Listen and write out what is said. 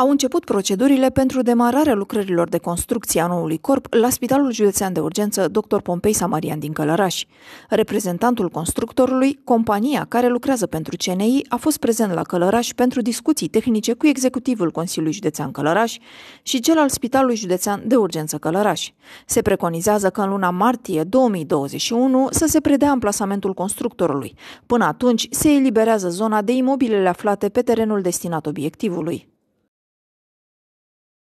au început procedurile pentru demararea lucrărilor de construcție a noului corp la Spitalul Județean de Urgență Dr. Pompei Samarian din Călăraș. Reprezentantul constructorului, compania care lucrează pentru CNI, a fost prezent la Călăraș pentru discuții tehnice cu executivul Consiliului Județean Călăraș și cel al Spitalului Județean de Urgență Călăraș. Se preconizează că în luna martie 2021 să se predea amplasamentul constructorului. Până atunci se eliberează zona de imobilele aflate pe terenul destinat obiectivului.